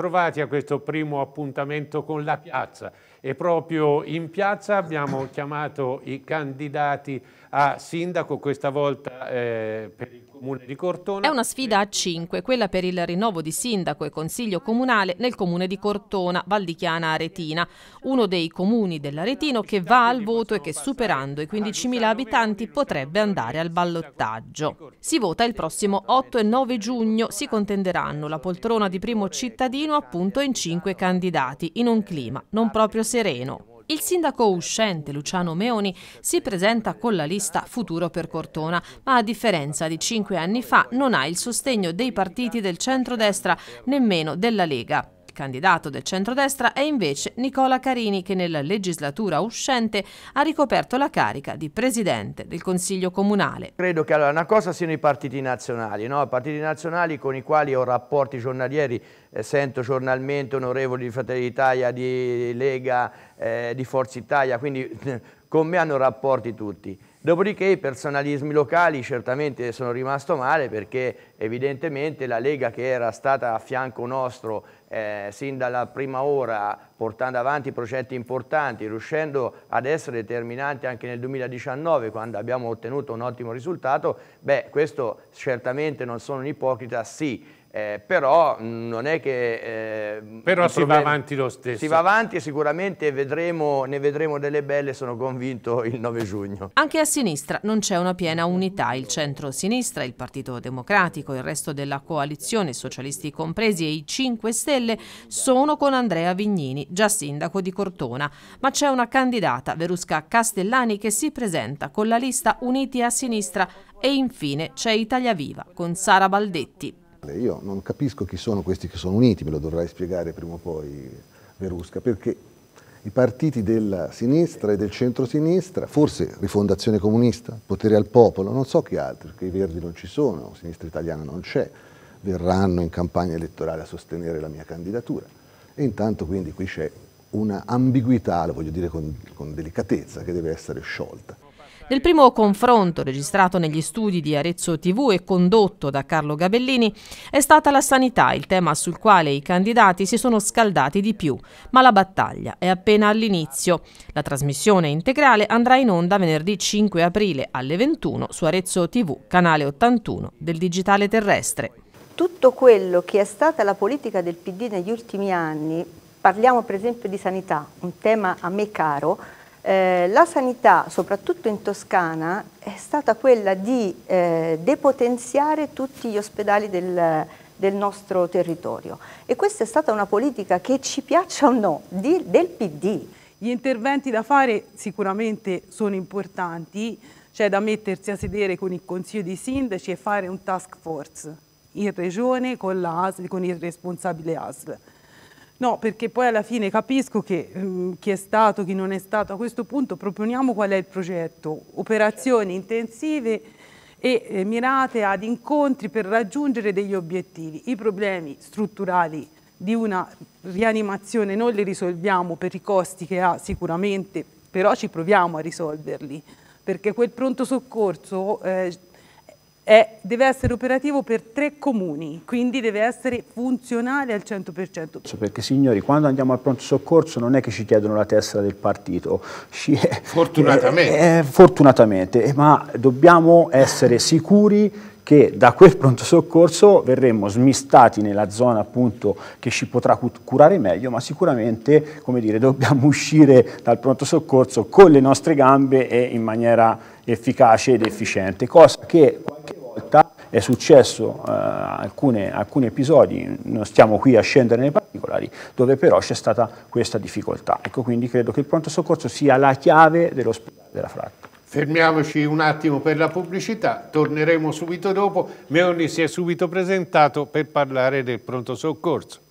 trovati a questo primo appuntamento con la piazza e proprio in piazza abbiamo chiamato i candidati a sindaco, questa volta eh, per il comune di Cortona. È una sfida a 5, quella per il rinnovo di sindaco e consiglio comunale nel comune di Cortona, Valdichiana Aretina, uno dei comuni dell'Aretino che va al voto e che superando i 15.000 abitanti potrebbe andare al ballottaggio. Si vota il prossimo 8 e 9 giugno, si contenderanno la poltrona di primo cittadino appunto in 5 candidati, in un clima non proprio sereno. Il sindaco uscente Luciano Meoni si presenta con la lista Futuro per Cortona, ma a differenza di cinque anni fa non ha il sostegno dei partiti del centrodestra, nemmeno della Lega. Il candidato del centrodestra è invece Nicola Carini che nella legislatura uscente ha ricoperto la carica di presidente del Consiglio Comunale. Credo che allora, una cosa siano i partiti nazionali, no? partiti nazionali con i quali ho rapporti giornalieri, eh, sento giornalmente onorevoli di Fratelli d'Italia, di Lega, eh, di Forza Italia, quindi con me hanno rapporti tutti. Dopodiché i personalismi locali certamente sono rimasto male perché evidentemente la Lega che era stata a fianco nostro eh, sin dalla prima ora portando avanti progetti importanti, riuscendo ad essere determinanti anche nel 2019 quando abbiamo ottenuto un ottimo risultato, beh questo certamente non sono un ipocrita, sì eh, però non è che... Eh, però si problema, va avanti lo stesso. Si va avanti e sicuramente vedremo, ne vedremo delle belle, sono convinto, il 9 giugno. Anche a sinistra non c'è una piena unità. Il centro-sinistra, il Partito Democratico, il resto della coalizione, socialisti compresi e i 5 Stelle, sono con Andrea Vignini, già sindaco di Cortona. Ma c'è una candidata, Verusca Castellani, che si presenta con la lista Uniti a sinistra e infine c'è Italia Viva con Sara Baldetti. Io non capisco chi sono questi che sono uniti, me lo dovrai spiegare prima o poi Verusca, perché i partiti della sinistra e del centrosinistra, forse rifondazione comunista, potere al popolo, non so chi altri, perché i verdi non ci sono, sinistra italiana non c'è, verranno in campagna elettorale a sostenere la mia candidatura. E intanto quindi qui c'è una ambiguità, lo voglio dire con, con delicatezza, che deve essere sciolta. Nel primo confronto registrato negli studi di Arezzo TV e condotto da Carlo Gabellini è stata la sanità il tema sul quale i candidati si sono scaldati di più, ma la battaglia è appena all'inizio. La trasmissione integrale andrà in onda venerdì 5 aprile alle 21 su Arezzo TV, canale 81 del Digitale Terrestre. Tutto quello che è stata la politica del PD negli ultimi anni, parliamo per esempio di sanità, un tema a me caro, eh, la sanità, soprattutto in Toscana, è stata quella di eh, depotenziare tutti gli ospedali del, del, nostro territorio e questa è stata una politica che ci piaccia o no di, del PD. Gli interventi da fare sicuramente sono importanti, c'è da mettersi a sedere con il Consiglio dei Sindaci e fare un task force in regione con, con il responsabile ASL No, perché poi alla fine capisco che mh, ehm, chi è stato, chi non è stato, a questo punto proponiamo qual è il progetto, operazioni intensive e eh, mirate ad incontri per raggiungere degli obiettivi. I problemi strutturali di una rianimazione non li risolviamo per i costi che ha sicuramente, però ci proviamo a risolverli, perché quel pronto soccorso eh, è, deve essere operativo per tre comuni, quindi deve essere funzionale al 100%. Perché signori, quando andiamo al pronto soccorso non è che ci chiedono la tessera del partito, fortunatamente. È, è, fortunatamente, eh, eh, eh, ma dobbiamo essere sicuri che da quel pronto soccorso verremo smistati nella zona appunto che ci potrà curare meglio, ma sicuramente come dire, dobbiamo uscire dal pronto soccorso con le nostre gambe e in maniera efficace ed efficiente, cosa che realtà è successo eh, alcune, alcuni episodi, non stiamo qui a scendere nei particolari, dove però c'è stata questa difficoltà. Ecco, quindi credo che il pronto soccorso sia la chiave dell'ospedale della Fratta. Fermiamoci un attimo per la pubblicità, torneremo subito dopo. Meoni si è subito presentato per parlare del pronto soccorso.